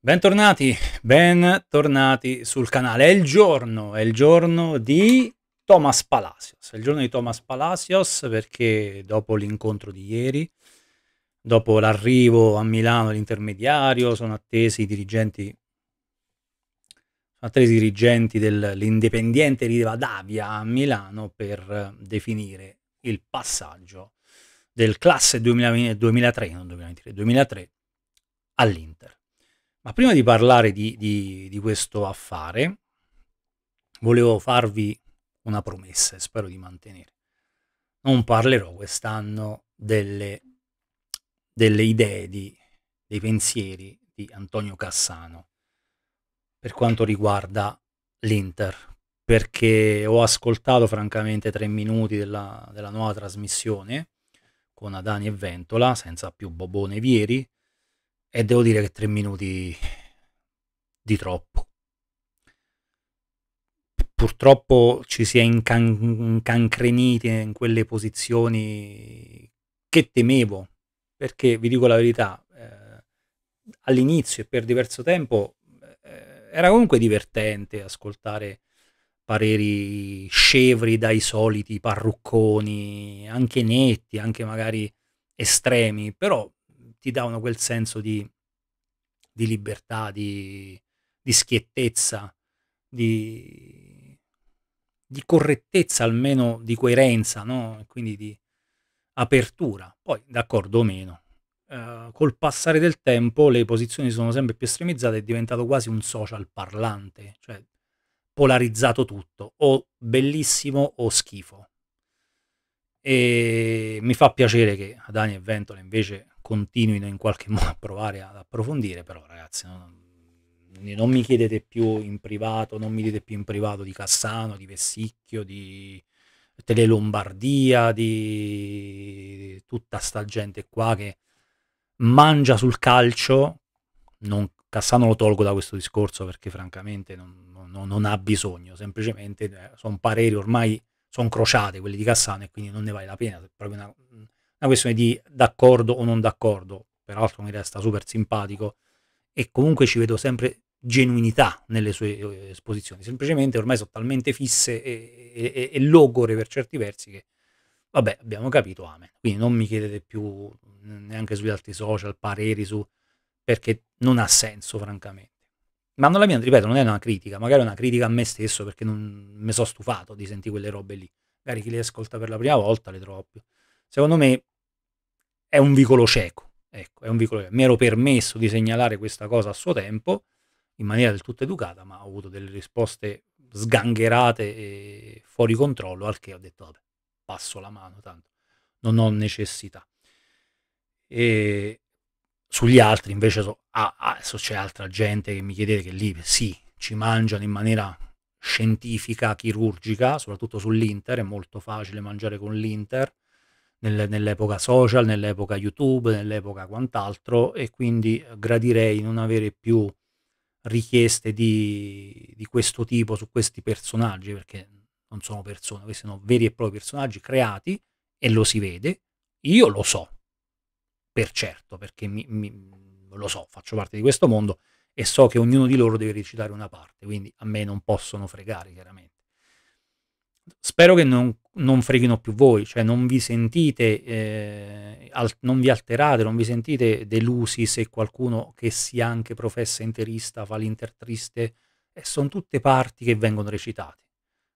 Bentornati, bentornati sul canale. È il giorno, è il giorno di Thomas Palacios. È il giorno di Thomas Palacios perché dopo l'incontro di ieri, dopo l'arrivo a Milano dell'intermediario, sono attesi i dirigenti, sono attesi i dirigenti dell'Independiente di a Milano per definire il passaggio del classe 2000, 2003, non 2023, 2003 all'Inter. Ma prima di parlare di, di, di questo affare, volevo farvi una promessa e spero di mantenere. Non parlerò quest'anno delle, delle idee, di, dei pensieri di Antonio Cassano per quanto riguarda l'Inter, perché ho ascoltato francamente tre minuti della, della nuova trasmissione con Adani e Ventola, senza più Bobone Vieri, e devo dire che tre minuti di troppo. Purtroppo ci si è incancreniti in quelle posizioni che temevo, perché vi dico la verità, eh, all'inizio e per diverso tempo eh, era comunque divertente ascoltare pareri scevri dai soliti parrucconi, anche netti, anche magari estremi, però ti davano quel senso di, di libertà, di, di schiettezza, di, di, correttezza, almeno di coerenza, no? quindi di apertura. Poi, d'accordo o meno, uh, col passare del tempo le posizioni sono sempre più estremizzate, è diventato quasi un social parlante, cioè polarizzato tutto, o bellissimo o schifo. E mi fa piacere che Adani e Ventola invece continuino in qualche modo a provare ad approfondire, però ragazzi no, non mi chiedete più in privato, non mi dite più in privato di Cassano, di Vessicchio, di Tele Lombardia, di tutta sta gente qua che mangia sul calcio, non, Cassano lo tolgo da questo discorso perché francamente non, non, non ha bisogno, semplicemente eh, sono pareri ormai, sono crociate quelli di Cassano e quindi non ne vale la pena, è proprio una, una questione di d'accordo o non d'accordo, peraltro mi resta super simpatico e comunque ci vedo sempre genuinità nelle sue eh, esposizioni, semplicemente ormai sono talmente fisse e, e, e logore per certi versi che vabbè abbiamo capito, amen. Quindi non mi chiedete più neanche sugli altri social pareri su perché non ha senso francamente. Ma non la mia, ripeto, non è una critica, magari è una critica a me stesso perché non mi sono stufato di sentire quelle robe lì. Magari chi le ascolta per la prima volta le trova più. Secondo me è un vicolo cieco. Ecco, è un vicolo cieco. Mi ero permesso di segnalare questa cosa a suo tempo, in maniera del tutto educata, ma ho avuto delle risposte sgangherate e fuori controllo, al che ho detto, vabbè, passo la mano, tanto non ho necessità. E sugli altri invece so, ah, adesso c'è altra gente che mi chiedete che lì sì, ci mangiano in maniera scientifica, chirurgica, soprattutto sull'Inter, è molto facile mangiare con l'Inter, nell'epoca social, nell'epoca YouTube, nell'epoca quant'altro e quindi gradirei non avere più richieste di, di, questo tipo su questi personaggi perché non sono persone, questi sono veri e propri personaggi creati e lo si vede. Io lo so, per certo, perché mi, mi, lo so, faccio parte di questo mondo e so che ognuno di loro deve recitare una parte, quindi a me non possono fregare chiaramente spero che non, non freghino più voi, cioè non vi sentite, eh, al, non vi alterate, non vi sentite delusi se qualcuno che sia anche professa interista fa l'intertriste, e eh, sono tutte parti che vengono recitate,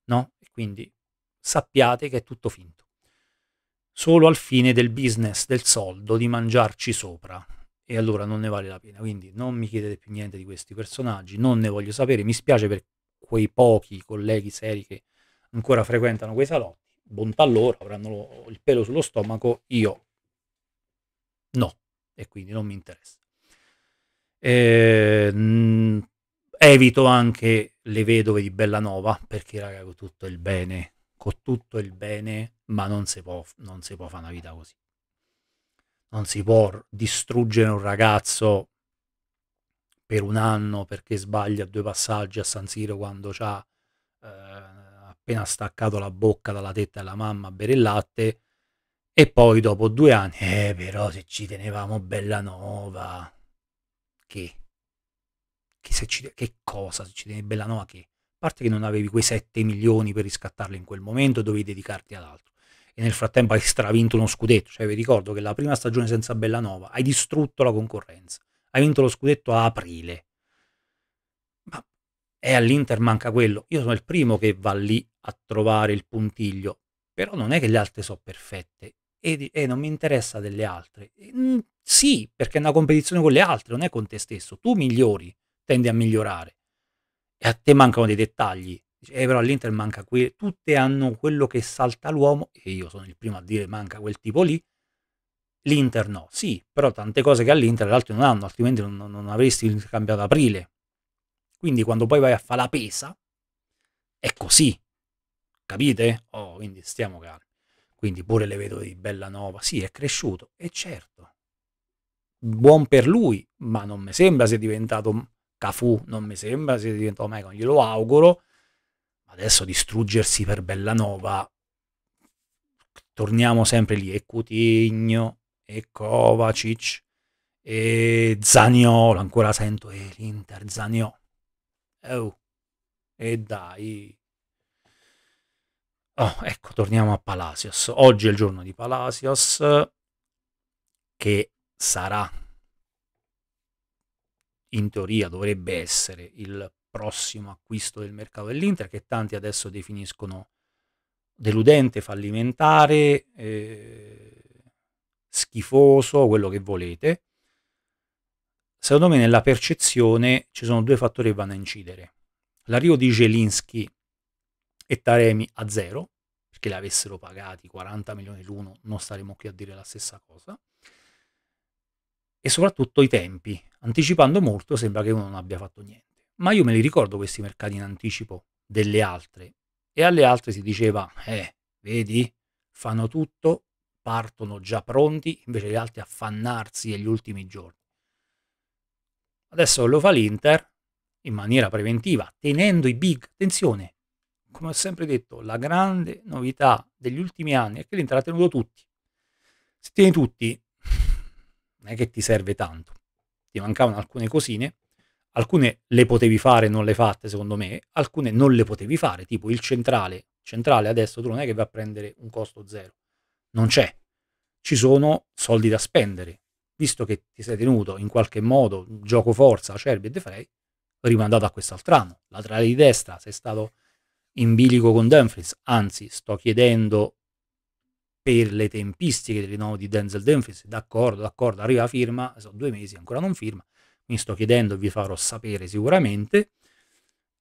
no? E quindi sappiate che è tutto finto, solo al fine del business, del soldo, di mangiarci sopra. E allora non ne vale la pena, quindi non mi chiedete più niente di questi personaggi, non ne voglio sapere, mi spiace per quei pochi colleghi seri che ancora frequentano quei salotti, bontà loro, avranno il pelo sullo stomaco, io no, e quindi non mi interessa. Eh, evito anche le vedove di Bellanova, perché raga, con tutto il bene, con tutto il bene, ma non si può, non si può fare una vita così. Non si può distruggere un ragazzo per un anno perché sbaglia due passaggi a San Siro quando ha eh, appena staccato la bocca dalla tetta della mamma a bere il latte e poi dopo due anni, eh però se ci tenevamo bella nova, che? Che, se ci, che cosa se ci tenevi Bellanova che? A parte che non avevi quei 7 milioni per riscattarli in quel momento dovevi dedicarti ad altro. E nel frattempo hai stravinto uno scudetto, cioè vi ricordo che la prima stagione senza Bellanova hai distrutto la concorrenza, hai vinto lo scudetto a aprile, e all'Inter manca quello. Io sono il primo che va lì a trovare il puntiglio, però non è che le altre sono perfette e, e non mi interessa delle altre. E, mm, sì, perché è una competizione con le altre, non è con te stesso. Tu migliori, tendi a migliorare e a te mancano dei dettagli. Eh, però all'Inter manca qui, tutte hanno quello che salta l'uomo e io sono il primo a dire manca quel tipo lì. L'Inter no, sì, però tante cose che all'Inter le altre non hanno, altrimenti non, non avresti cambiato aprile quindi quando poi vai a fare la pesa, è così. Capite? Oh, quindi stiamo calmi. Quindi pure le vedo di Bellanova. Sì, è cresciuto, è certo. Buon per lui, ma non mi sembra sia diventato Cafu, non mi sembra sia diventato Michael, glielo auguro. Adesso distruggersi per Bellanova. Torniamo sempre lì. E Cutigno, e Kovacic, e Zaniolo. Ancora sento, e l'Inter Zaniolo Oh, e dai. Oh, ecco, torniamo a Palacios. Oggi è il giorno di Palacios, che sarà, in teoria dovrebbe essere, il prossimo acquisto del mercato dell'Inter, che tanti adesso definiscono deludente, fallimentare, eh, schifoso, quello che volete. Secondo me nella percezione ci sono due fattori che vanno a incidere. L'arrivo di Jelinski e Taremi a zero, perché li avessero pagati 40 milioni l'uno, non staremmo qui a dire la stessa cosa. E soprattutto i tempi. Anticipando molto sembra che uno non abbia fatto niente. Ma io me li ricordo questi mercati in anticipo delle altre. E alle altre si diceva, eh, vedi, fanno tutto, partono già pronti, invece gli altri affannarsi negli ultimi giorni. Adesso lo fa l'Inter in maniera preventiva, tenendo i big. Attenzione, come ho sempre detto, la grande novità degli ultimi anni è che l'Inter ha tenuto tutti. Se tieni tutti, non è che ti serve tanto. Ti mancavano alcune cosine, alcune le potevi fare, non le fatte secondo me, alcune non le potevi fare, tipo il centrale. Centrale adesso tu non è che va a prendere un costo zero, non c'è. Ci sono soldi da spendere, visto che ti sei tenuto in qualche modo gioco forza, Acerbi e De Frey, rimandato a quest'altro anno. Laterale di destra, sei stato in bilico con Dumfries, anzi sto chiedendo per le tempistiche del rinnovo di Denzel Dumfries, d'accordo, d'accordo, arriva firma, sono due mesi, ancora non firma, mi sto chiedendo, vi farò sapere sicuramente,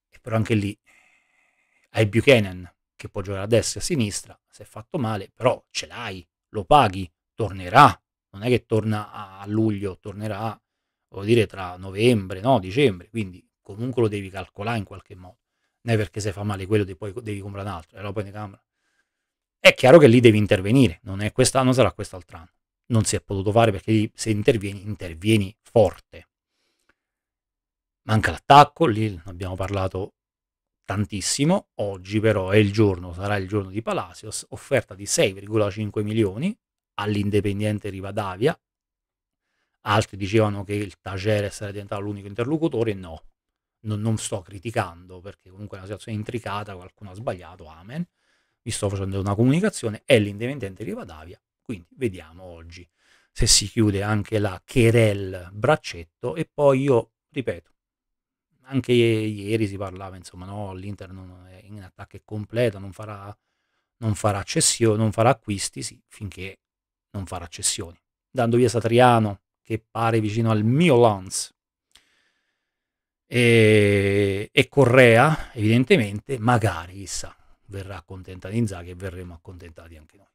e però anche lì hai Buchanan che può giocare a destra e a sinistra, se è fatto male, però ce l'hai, lo paghi, tornerà, non è che torna a luglio, tornerà, voglio dire, tra novembre, no, dicembre, quindi comunque lo devi calcolare in qualche modo. Non è perché se fa male quello poi devi comprare un altro, e eh, allora poi ne cambia. È chiaro che lì devi intervenire, non è quest'anno, sarà quest'altro anno. Non si è potuto fare perché se intervieni, intervieni forte. Manca l'attacco, lì abbiamo parlato tantissimo, oggi però è il giorno, sarà il giorno di Palacios, offerta di 6,5 milioni, all'Independiente Rivadavia, altri dicevano che il Tagere sarebbe diventato l'unico interlocutore, no, non, non, sto criticando perché comunque è una situazione intricata, qualcuno ha sbagliato, amen, vi sto facendo una comunicazione, è l'Independiente Rivadavia, quindi vediamo oggi se si chiude anche la Cherel braccetto e poi io, ripeto, anche ieri si parlava, insomma, no, l'Inter non è in attacco completo, non farà, non farà cessione, non farà acquisti, sì, finché non farà cessioni, dando via Satriano, che pare vicino al mio Lance, e, e Correa, evidentemente, magari, chissà, verrà accontenta di Inzaghi e verremo accontentati anche noi.